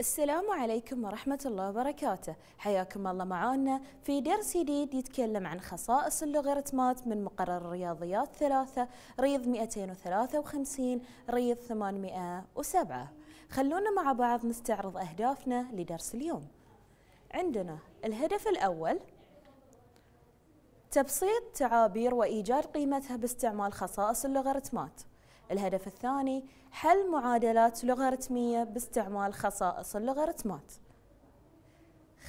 السلام عليكم ورحمة الله وبركاته حياكم الله معانا في درس جديد يتكلم عن خصائص اللوغاريتمات من مقرر الرياضيات ثلاثة ريض 253 ريض 807 خلونا مع بعض نستعرض أهدافنا لدرس اليوم عندنا الهدف الأول تبسيط تعابير وإيجاد قيمتها باستعمال خصائص اللوغاريتمات الهدف الثاني حل معادلات لوغاريتمية باستعمال خصائص اللوغاريتمات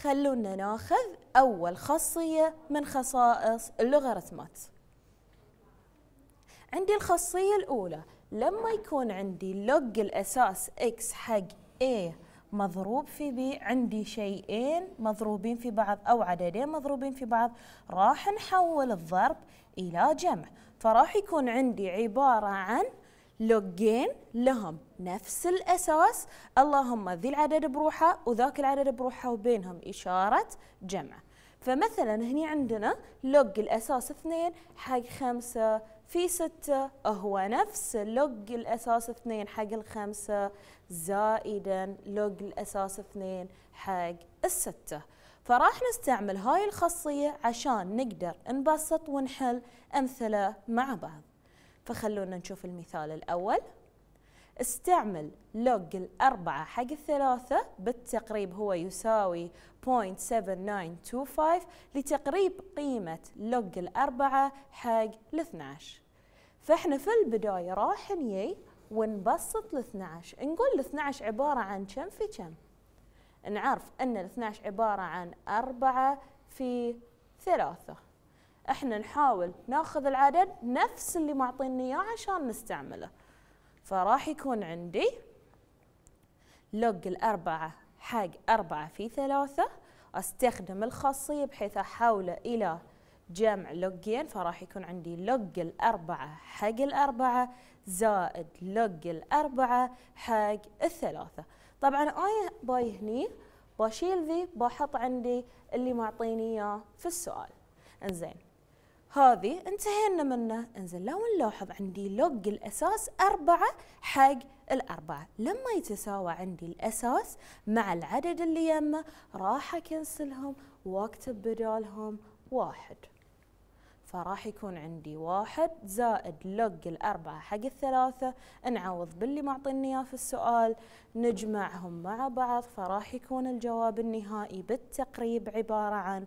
خلونا ناخذ أول خاصية من خصائص اللوغاريتمات عندي الخاصية الأولى لما يكون عندي لوج الأساس x حق A مضروب في B عندي شيئين مضروبين في بعض أو عددين مضروبين في بعض راح نحول الضرب إلى جمع فراح يكون عندي عبارة عن لوجين لهم نفس الأساس اللهم ذي العدد بروحه وذاك العدد بروحه وبينهم إشارة جمع فمثلا هني عندنا لوج الأساس اثنين حق خمسة في ستة هو نفس لوج الأساس اثنين حق الخمسة زائدا لوج الأساس اثنين حق الستة فراح نستعمل هاي الخاصية عشان نقدر نبسط ونحل أمثلة مع بعض فخلونا نشوف المثال الأول استعمل لوج الأربعة حق الثلاثة بالتقريب هو يساوي 0.7925 لتقريب قيمة لوج الأربعة حق الاثناش فإحنا في البداية راح نيي ونبسط الاثناش نقول الاثناش عبارة عن كم في كم نعرف أن الاثناش عبارة عن أربعة في ثلاثة احنا نحاول ناخذ العدد نفس اللي معطينا اياه عشان نستعمله فراح يكون عندي لوج الأربعة حق أربعة في ثلاثة أستخدم الخاصية بحيث أحوله إلى جمع لوجين فراح يكون عندي لوج الأربعة حق الأربعة زائد لوج الأربعة حق الثلاثة طبعا أنا باي هني بشيل ذي بحط عندي اللي معطيني إياه في السؤال انزين هذه انتهينا منه انزين لو نلاحظ عندي لوج الاساس أربعة حق الأربعة لما يتساوى عندي الأساس مع العدد اللي يمه راح أكنسلهم وأكتب بدالهم واحد فراح يكون عندي واحد زائد لوج الأربعة حق الثلاثة نعوض باللي معطيني إياه في السؤال نجمعهم مع بعض فراح يكون الجواب النهائي بالتقريب عبارة عن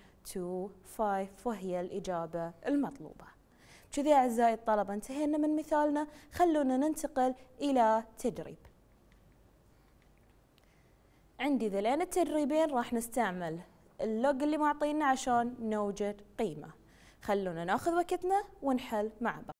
1.79 5 وهي الإجابة المطلوبة كذي أعزائي الطلبة انتهينا من مثالنا خلونا ننتقل إلى تدريب عندي ذلين التدريبين راح نستعمل اللوج اللي معطينا عشان نوجد قيمة خلونا ناخذ وقتنا ونحل مع بعض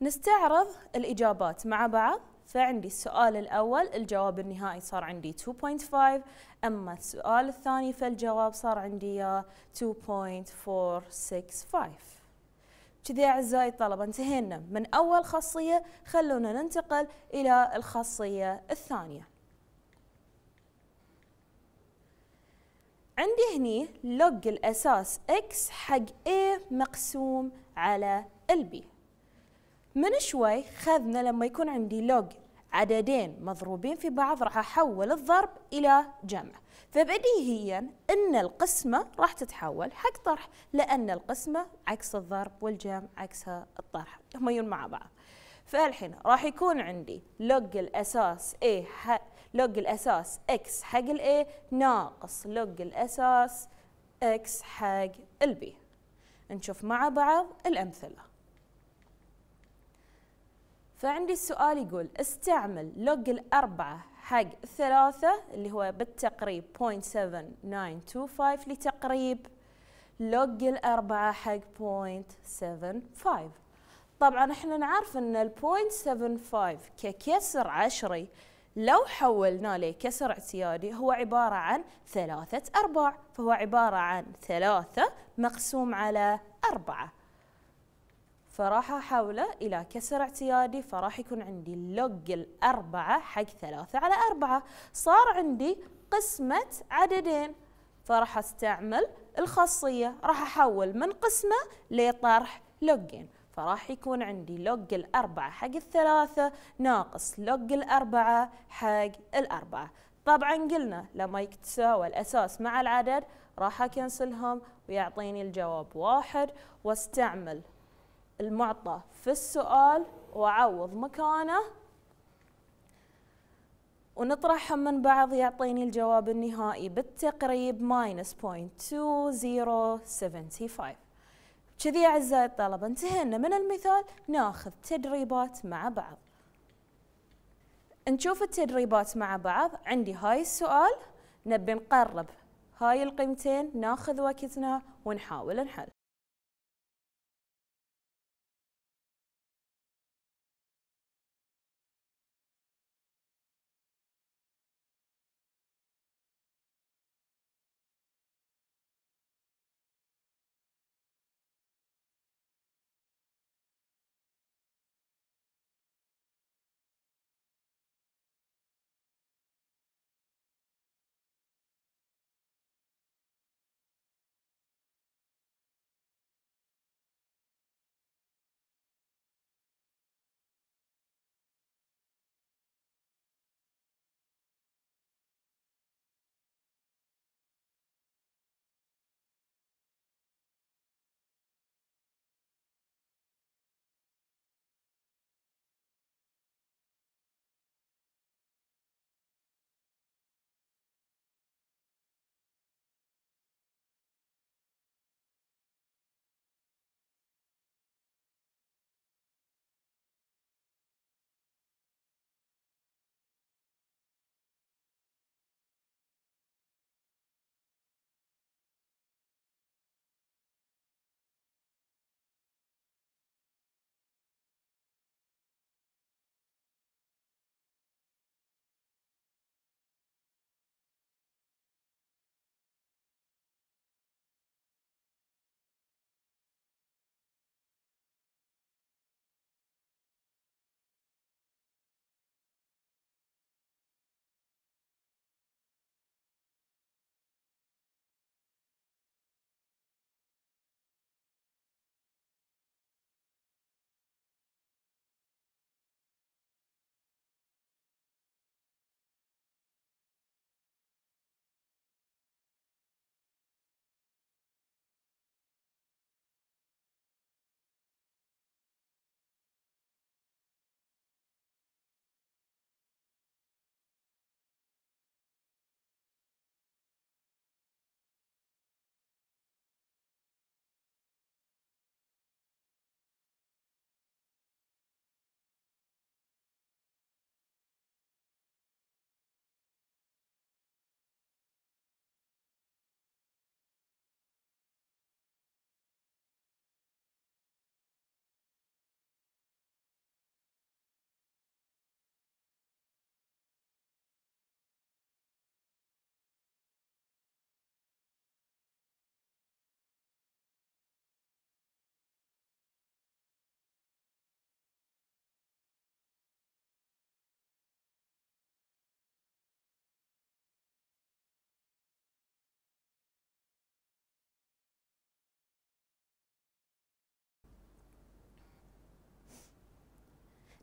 نستعرض الإجابات مع بعض فعندي السؤال الأول الجواب النهائي صار عندي 2.5 أما السؤال الثاني فالجواب صار عندي 2.465 كذي أعزائي الطلبة انتهينا من أول خاصية خلونا ننتقل إلى الخاصية الثانية عندي هني لوج الأساس x حق A مقسوم على البي من شوي خذنا لما يكون عندي لوج عددين مضروبين في بعض راح أحول الضرب إلى جمع فبديهيا أن القسمة راح تتحول حق طرح لأن القسمة عكس الضرب والجمع عكس الطرح هم يجون مع بعض فالحين راح يكون عندي لوج الأساس اي لوج الأساس اكس حق الاي ناقص لوج الأساس اكس حق البي نشوف مع بعض الأمثلة فعندي السؤال يقول استعمل لوج الأربعة حق الثلاثة اللي هو بالتقريب 0.7925 لتقريب لوج الأربعة حق 0.75 طبعا احنا نعرف ان ال 0.75 ككسر عشري لو حولناه لكسر اعتيادي هو عبارة عن ثلاثة أرباع فهو عبارة عن ثلاثة مقسوم على أربعة فراح أحوله إلى كسر اعتيادي فراح يكون عندي لوج الأربعة حق ثلاثة على أربعة صار عندي قسمة عددين فراح استعمل الخاصية راح أحول من قسمة لطرح لوجين فراح يكون عندي لوج الأربعة حق الثلاثة ناقص لوج الأربعة حق الأربعة طبعا قلنا لما يتساوى الأساس مع العدد راح أكنسلهم ويعطيني الجواب واحد واستعمل المعطى في السؤال وأعوض مكانه ونطرحهم من بعض يعطيني الجواب النهائي بالتقريب ماينس بوينت five كذي أعزائي الطلبة انتهينا من المثال ناخذ تدريبات مع بعض نشوف التدريبات مع بعض عندي هاي السؤال نبي نقرب هاي القيمتين ناخذ وقتنا ونحاول نحل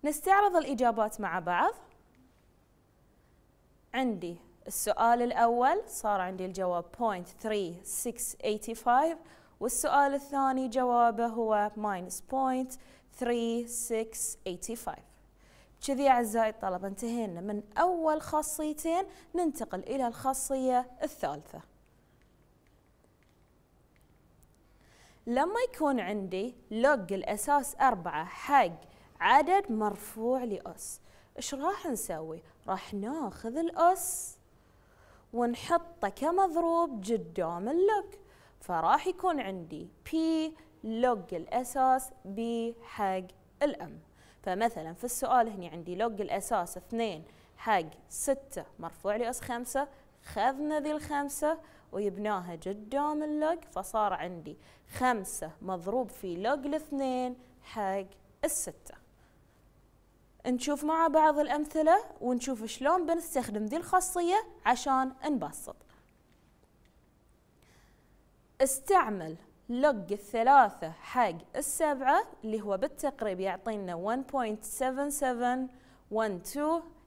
نستعرض الإجابات مع بعض عندي السؤال الأول صار عندي الجواب 0.3685 والسؤال الثاني جوابه هو minus 0.3685 كذي أعزائي الطلبة انتهينا من أول خاصيتين ننتقل إلى الخاصية الثالثة لما يكون عندي لوج الأساس أربعة حق عدد مرفوع لأس إيش راح نسوي؟ راح ناخذ الأس ونحطه كمضروب قدام اللوج فراح يكون عندي P لوج الأساس B حق الأم فمثلا في السؤال هنا عندي لوج الأساس 2 حق 6 مرفوع لأس 5 خذنا ذي الخمسة وجبناها قدام اللوج فصار عندي خمسة مضروب في لوج الاثنين حق الستة نشوف مع بعض الأمثلة ونشوف شلون بنستخدم ذي الخاصية عشان نبسط استعمل لوج الثلاثة حق السبعة اللي هو بالتقريب يعطينا 1.7712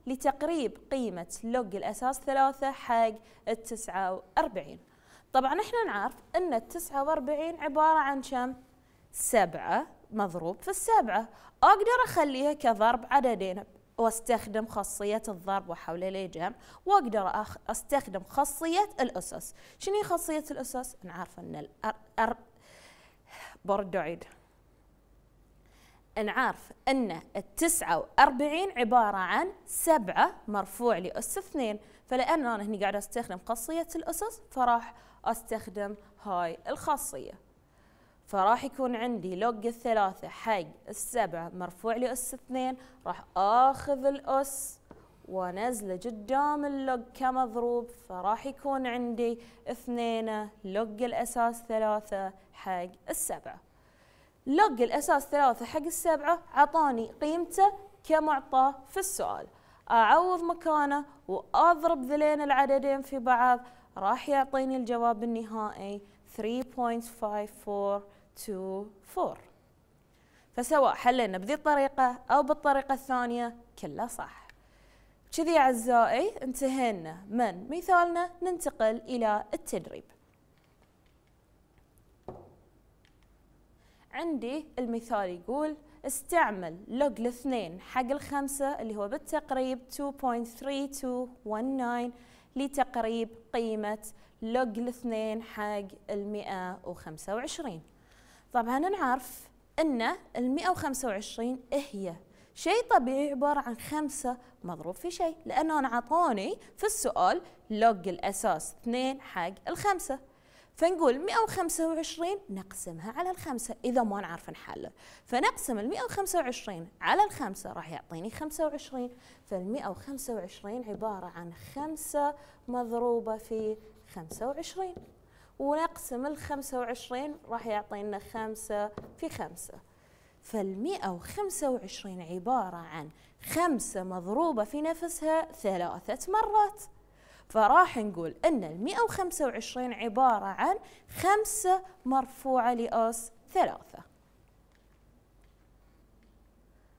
لتقريب قيمة لوج الأساس ثلاثة حق التسعة وأربعين طبعا احنا نعرف ان التسعة وأربعين عبارة عن كم؟ سبعة مضروب في السبعة أقدر أخليها كضرب عددين واستخدم خاصية الضرب وحول الإيجام واقدر استخدم خاصية الأسس شنو خاصية الأسس؟ نعرف ان الأر... أر... برضو عيد نعرف ان التسعة وأربعين عبارة عن سبعة مرفوع لأس اثنين فلأن أنا هني قاعدة استخدم خاصية الأسس فراح استخدم هاي الخاصية فراح يكون عندي لوج الثلاثة حق السبعة مرفوع لأس اثنين راح آخذ الأس وانزله قدام اللوج كمضروب فراح يكون عندي اثنين لوج الأساس ثلاثة حق السبعة لوج الأساس ثلاثة حق السبعة عطاني قيمته كمعطى في السؤال أعوض مكانه وأضرب ذلين العددين في بعض راح يعطيني الجواب النهائي 3.54 to 4 فسواء حلينا بذي الطريقة أو بالطريقة الثانية كله صح كذي أعزائي انتهينا من مثالنا ننتقل إلى التدريب عندي المثال يقول استعمل لوج الاثنين حق الخمسة اللي هو بالتقريب 2.3219 لتقريب قيمة لوج الاثنين حق المئة وخمسة وعشرين طبعا نعرف ان ال 125 هي شيء طبيعي عبارة عن خمسة مضروب في شيء لأنه أنا عطوني في السؤال لوج الأساس 2 حق الخمسة فنقول 125 نقسمها على الخمسة إذا ما نعرف نحله فنقسم ال 125 على الخمسة راح يعطيني 25 فال 125 عبارة عن خمسة مضروبة في 25 ونقسم ال 25 راح يعطينا خمسة في خمسة فال 125 عبارة عن خمسة مضروبة في نفسها ثلاثة مرات فراح نقول أن ال 125 عبارة عن خمسة مرفوعة لأس ثلاثة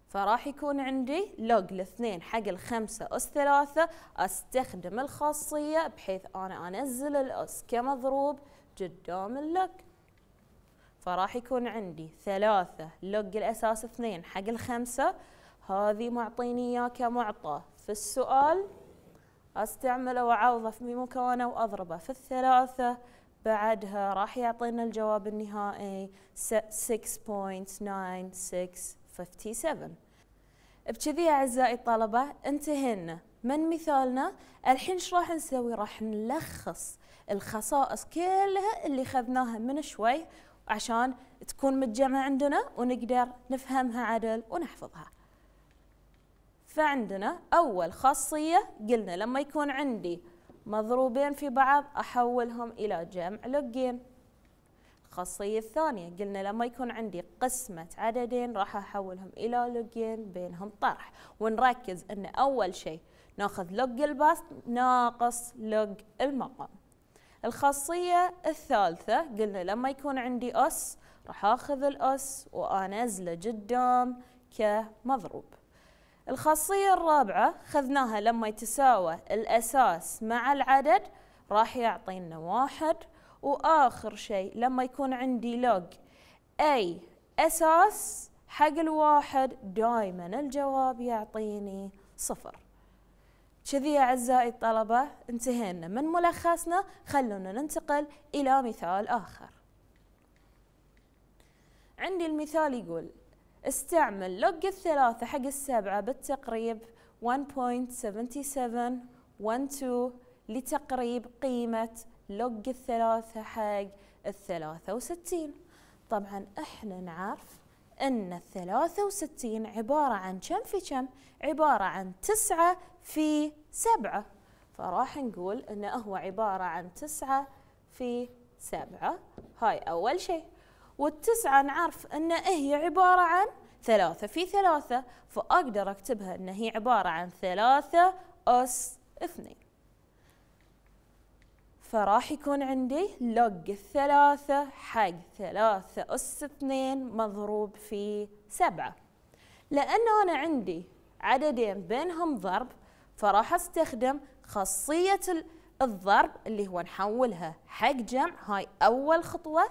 فراح يكون عندي لوج الاثنين حق الخمسة أس ثلاثة أستخدم الخاصية بحيث أنا أنزل الأس كمضروب قدام اللوج فراح يكون عندي ثلاثة لوج الأساس اثنين حق الخمسة هذه معطيني إياه كمعطى في السؤال استعمله واعوضه في مكانه واضربه في الثلاثه بعدها راح يعطينا الجواب النهائي 6.965 57 بكذي أعزائي الطلبة انتهينا من مثالنا الحين ايش راح نسوي راح نلخص الخصائص كلها اللي خذناها من شوي عشان تكون متجمعة عندنا ونقدر نفهمها عدل ونحفظها فعندنا أول خاصية قلنا لما يكون عندي مضروبين في بعض أحولهم إلى جمع لوجين الخاصية الثانية قلنا لما يكون عندي قسمة عددين راح أحولهم إلى لوجين بينهم طرح ونركز أن أول شيء ناخذ لوج البسط ناقص لوج المقام الخاصية الثالثة قلنا لما يكون عندي أس راح أخذ الأس وأنزله قدام كمضروب الخاصية الرابعة خذناها لما يتساوى الأساس مع العدد راح يعطينا واحد واخر شيء لما يكون عندي لوج اي اساس حق الواحد دائما الجواب يعطيني صفر كذي يا اعزائي الطلبه انتهينا من ملخصنا خلونا ننتقل الى مثال اخر عندي المثال يقول استعمل لوج الثلاثة حق السبعة بالتقريب 1.7712 لتقريب قيمة لوج الثلاثة حق الثلاثة وستين طبعا احنا نعرف ان الثلاثة وستين عبارة عن كم في كم عبارة عن تسعة في سبعة فراح نقول انه هو عبارة عن تسعة في سبعة هاي اول شيء والتسعة نعرف ان هي عبارة عن ثلاثة في ثلاثة فأقدر أكتبها أن هي عبارة عن ثلاثة أس اثنين فراح يكون عندي لوج الثلاثة حق ثلاثة أس اثنين مضروب في سبعة لأنه أنا عندي عددين بينهم ضرب فراح استخدم خاصية الضرب اللي هو نحولها حق جمع هاي أول خطوة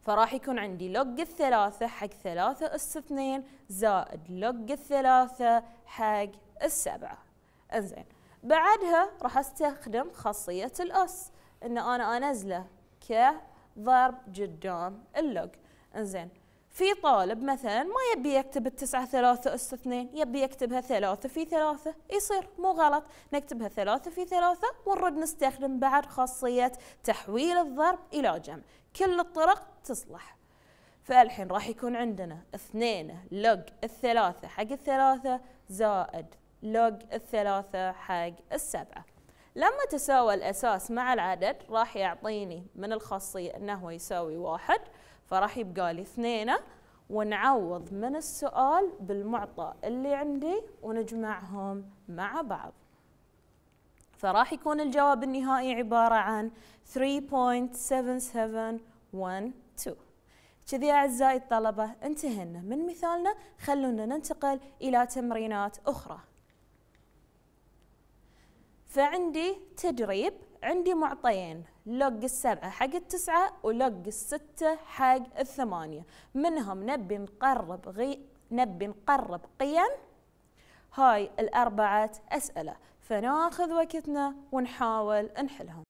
فراح يكون عندي لوج الثلاثة حق ثلاثة أس اثنين زائد لوج الثلاثة حق السبعة انزين بعدها راح استخدم خاصية الأس إن أنا أنزله كضرب قدام اللوج إنزين في طالب مثلا ما يبي يكتب التسعة ثلاثة أس اثنين يبي يكتبها ثلاثة في ثلاثة يصير مو غلط نكتبها ثلاثة في ثلاثة ونرد نستخدم بعد خاصية تحويل الضرب إلى جمع كل الطرق تصلح فالحين راح يكون عندنا اثنين لوج الثلاثة حق الثلاثة زائد لوج الثلاثة حق السبعة لما تساوى الأساس مع العدد راح يعطيني من الخاصية أنه هو يساوي واحد فراح يبقى لي اثنين ونعوض من السؤال بالمعطى اللي عندي ونجمعهم مع بعض فراح يكون الجواب النهائي عبارة عن 3.7712 كذي أعزائي الطلبة انتهينا من مثالنا خلونا ننتقل إلى تمرينات أخرى فعندي تدريب عندي معطيين لوج السبعة حق التسعة ولوج الستة حق الثمانية منهم نبي نقرب غي نبي نقرب قيم هاي الأربعة أسئلة فناخذ وقتنا ونحاول نحلهم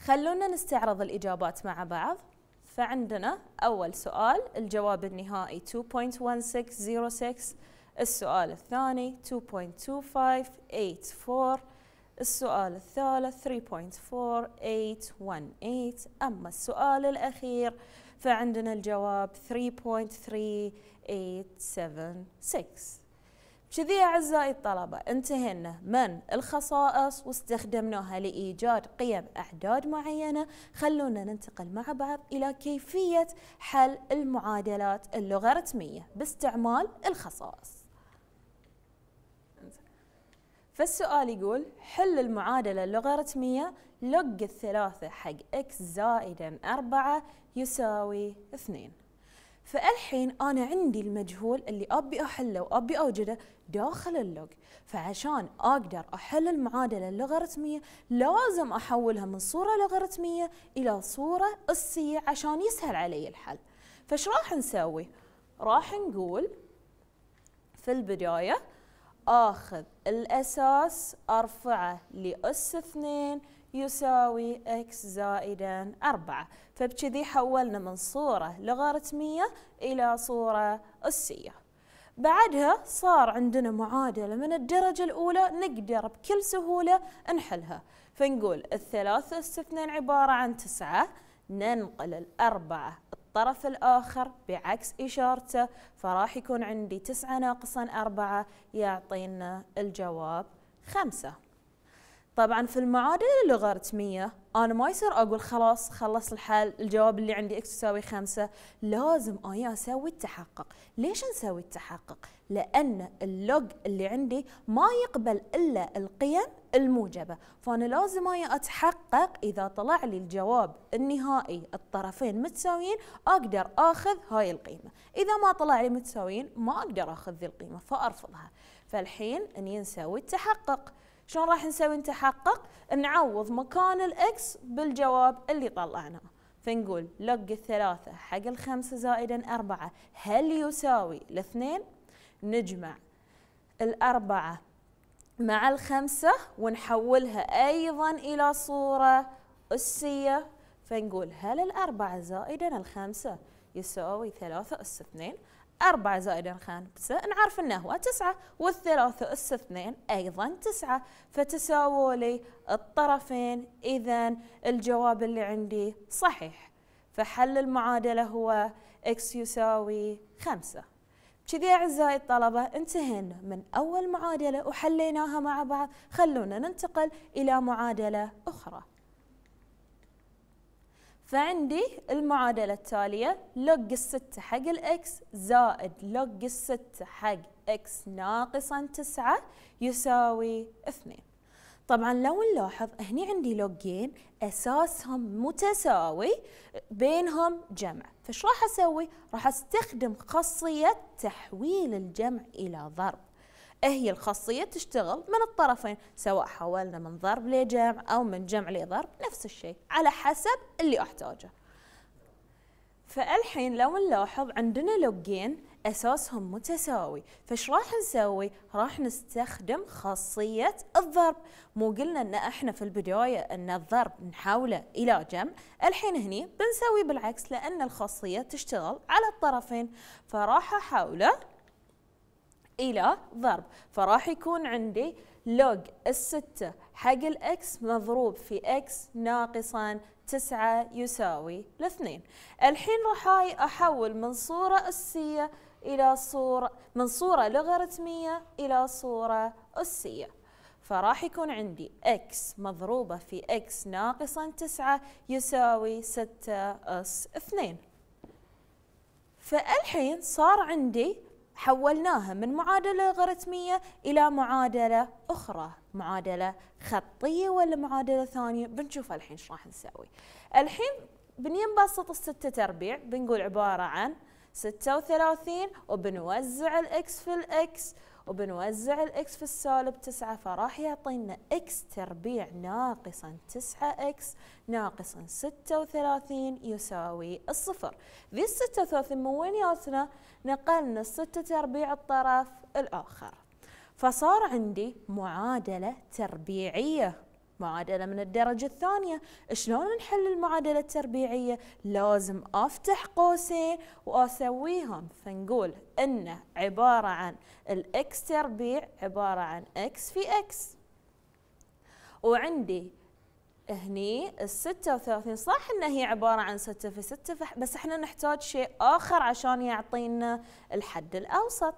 خلونا نستعرض الإجابات مع بعض فعندنا أول سؤال الجواب النهائي 2.1606 السؤال الثاني 2.2584 السؤال الثالث 3.4818 أما السؤال الأخير فعندنا الجواب 3.3876 شذي أعزائي الطلبة انتهينا من الخصائص واستخدمناها لإيجاد قيم أعداد معينة خلونا ننتقل مع بعض إلى كيفية حل المعادلات اللوغاريتمية باستعمال الخصائص فالسؤال يقول حل المعادلة اللوغاريتمية لوج الثلاثة حق x زائدا أربعة يساوي اثنين فالحين انا عندي المجهول اللي ابي احله وابي اوجده داخل اللوج فعشان اقدر احل المعادله اللوغاريتميه لازم احولها من صوره لوغاريتميه الى صوره اسيه عشان يسهل علي الحل فايش راح نسوي راح نقول في البدايه اخذ الاساس ارفعه لاس 2 يساوي اكس زائدا 4 فبكذي حولنا من صورة لغارتمية إلى صورة أسية بعدها صار عندنا معادلة من الدرجة الأولى نقدر بكل سهولة نحلها فنقول الثلاثة أس اثنين عبارة عن تسعة ننقل الأربعة الطرف الآخر بعكس إشارته فراح يكون عندي تسعة ناقصا أربعة يعطينا الجواب خمسة طبعا في المعادلة اللوغاريتمية أنا ما يصير أقول خلاص خلص الحل الجواب اللي عندي إكس تساوي خمسة لازم أني أسوي التحقق ليش نسوي التحقق؟ لأن اللوج اللي عندي ما يقبل إلا القيم الموجبة فأنا لازم أني أتحقق إذا طلع لي الجواب النهائي الطرفين متساويين أقدر أخذ هاي القيمة إذا ما طلع لي متساويين ما أقدر أخذ ذي القيمة فأرفضها فالحين أني نسوي التحقق شلون راح نسوي نتحقق نعوض مكان الاكس بالجواب اللي طلعناه فنقول لق الثلاثة حق الخمسة زائدا أربعة هل يساوي الاثنين نجمع الأربعة مع الخمسة ونحولها أيضا إلى صورة أسية فنقول هل الأربعة زائدا الخمسة يساوي ثلاثة أس اثنين أربعة زائدا خمسة نعرف أنه هو تسعة والثلاثة أس اثنين أيضا تسعة فتساووا لي الطرفين إذا الجواب اللي عندي صحيح فحل المعادلة هو x يساوي خمسة كذي أعزائي الطلبة انتهينا من أول معادلة وحليناها مع بعض خلونا ننتقل إلى معادلة أخرى فعندي المعادلة التالية لوج الستة حق الإكس زائد لوج الستة حق إكس ناقصا تسعة يساوي اثنين طبعا لو نلاحظ هني عندي لوجين اساسهم متساوي بينهم جمع فش راح اسوي راح استخدم خاصيه تحويل الجمع الى ضرب هي الخاصية تشتغل من الطرفين سواء حولنا من ضرب لجمع أو من جمع لضرب نفس الشيء على حسب اللي أحتاجه فالحين لو نلاحظ عندنا لوجين أساسهم متساوي فش راح نسوي؟ راح نستخدم خاصية الضرب مو قلنا أن إحنا في البداية أن الضرب نحوله إلى جمع الحين هني بنسوي بالعكس لأن الخاصية تشتغل على الطرفين فراح أحوله إلى ضرب فراح يكون عندي لوج الستة حق الإكس مضروب في إكس ناقصا تسعة يساوي الاثنين الحين راح أحول من صورة أسية إلى صورة من صورة لوغاريتمية إلى صورة أسية فراح يكون عندي x مضروبة في x ناقصا تسعة يساوي ستة اس اثنين فالحين صار عندي حولناها من معادلة لوغاريتمية إلى معادلة أخرى معادلة خطية ولا معادلة ثانية بنشوف الحين شو راح نسوي الحين بنبسط الستة تربيع بنقول عبارة عن ستة وثلاثين وبنوزع الإكس في الإكس وبنوزع الإكس في السالب 9 فراح يعطينا إكس تربيع ناقصا 9 إكس ناقصا 36 يساوي الصفر ذي 36 من وين ياتنا؟ نقلنا 6 تربيع الطرف الآخر فصار عندي معادلة تربيعية معادلة من الدرجة الثانية شلون نحل المعادلة التربيعية لازم أفتح قوسين وأسويهم فنقول إن عبارة عن الإكس تربيع عبارة عن إكس في إكس وعندي هني الستة وثلاثين صح إن هي عبارة عن ستة في ستة بس إحنا نحتاج شيء آخر عشان يعطينا الحد الأوسط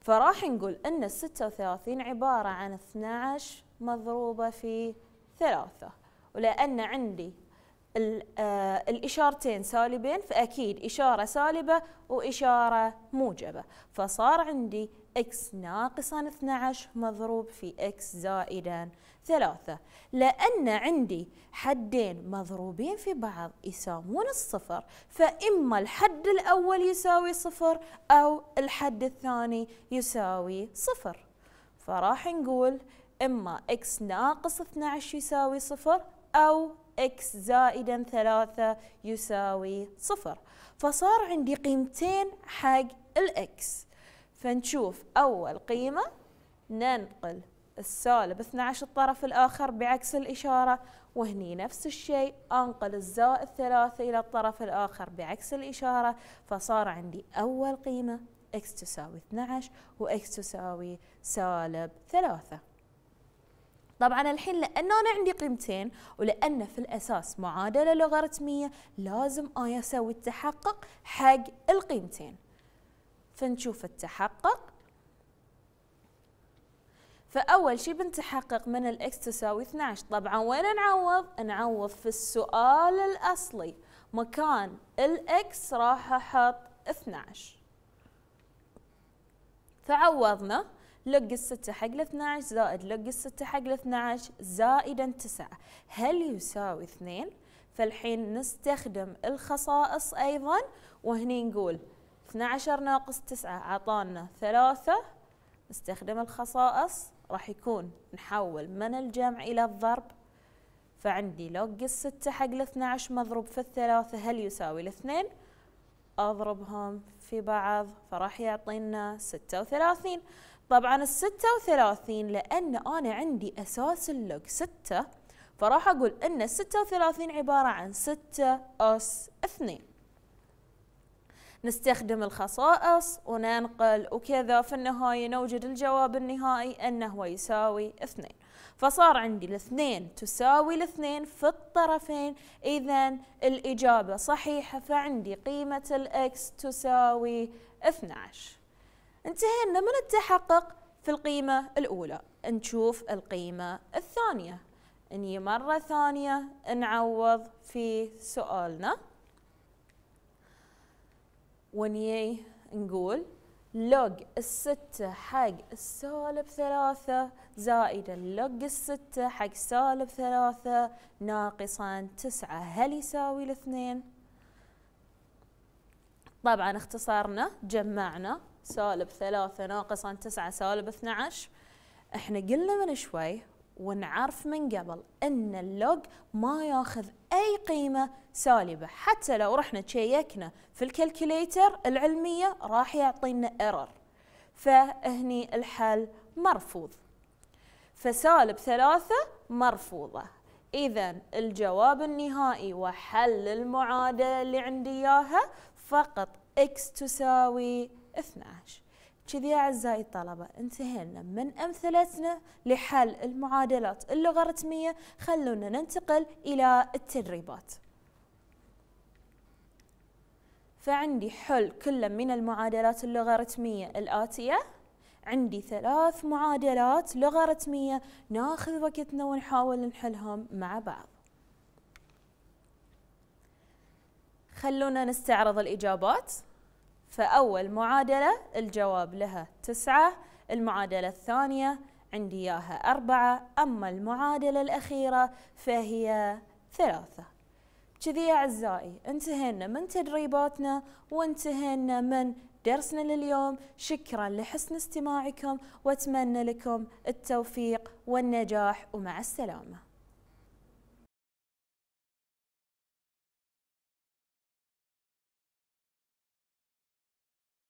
فراح نقول إن الستة وثلاثين عبارة عن 12 مضروبة في ثلاثة ولأن عندي آه، الإشارتين سالبين فأكيد إشارة سالبة وإشارة موجبة فصار عندي x ناقصا 12 مضروب في x زائدا 3 لأن عندي حدين مضروبين في بعض يساوون الصفر فإما الحد الأول يساوي صفر أو الحد الثاني يساوي صفر فراح نقول إما x ناقص 12 يساوي صفر أو x زائدا ثلاثة يساوي صفر فصار عندي قيمتين حق الإكس فنشوف أول قيمة ننقل السالب 12 الطرف الآخر بعكس الإشارة وهني نفس الشيء أنقل الزائد ثلاثة إلى الطرف الآخر بعكس الإشارة فصار عندي أول قيمة x تساوي 12 و x تساوي سالب ثلاثة طبعا الحين لانه انا عندي قيمتين ولان في الاساس معادله لوغاريتميه لازم انا اسوي التحقق حق القيمتين فنشوف التحقق فاول شي بنتحقق من الاكس تساوي 12 طبعا وين نعوض نعوض في السؤال الاصلي مكان الاكس راح احط 12 فعوضنا لوج 6 حق 12 زائد لوج 6 حق 12 زائدا 9 هل يساوي 2 فالحين نستخدم الخصائص أيضا وهني نقول 12 ناقص 9 اعطانا 3 نستخدم الخصائص راح يكون نحول من الجمع إلى الضرب فعندي لوج 6 حق 12 مضروب في الثلاثة هل يساوي الاثنين أضربهم في بعض فراح يعطينا 36 طبعا الستة وثلاثين لأن أنا عندي أساس اللوك ستة فراح أقول أن الستة وثلاثين عبارة عن ستة أس اثنين نستخدم الخصائص وننقل وكذا في النهاية نوجد الجواب النهائي أنه هو يساوي اثنين فصار عندي الاثنين تساوي الاثنين في الطرفين إذا الإجابة صحيحة فعندي قيمة الإكس تساوي 12 انتهينا من التحقق في القيمة الأولى نشوف القيمة الثانية اني مرة ثانية نعوض في سؤالنا وني نقول لوج الستة حق السالب ثلاثة زائد لوج الستة حق سالب ثلاثة ناقصا تسعة هل يساوي الاثنين؟ طبعا اختصرنا جمعنا سالب ثلاثة ناقص عن تسعة سالب 12 احنا قلنا من شوي ونعرف من قبل ان اللوج ما ياخذ اي قيمه سالبه حتى لو رحنا تشيكنا في الكالكوليتر العلميه راح يعطينا ايرور فهني الحل مرفوض فسالب ثلاثة مرفوضة إذا الجواب النهائي وحل المعادلة اللي عندي إياها فقط x تساوي 12 كذي أعزائي الطلبة انتهينا من أمثلتنا لحل المعادلات اللوغاريتمية خلونا ننتقل إلى التدريبات فعندي حل كل من المعادلات اللوغاريتمية الآتية عندي ثلاث معادلات لوغاريتمية ناخذ وقتنا ونحاول نحلهم مع بعض خلونا نستعرض الإجابات فأول معادلة الجواب لها تسعة المعادلة الثانية عندي إياها أربعة أما المعادلة الأخيرة فهي ثلاثة كذي يا أعزائي انتهينا من تدريباتنا وانتهينا من درسنا لليوم شكرا لحسن استماعكم واتمنى لكم التوفيق والنجاح ومع السلامه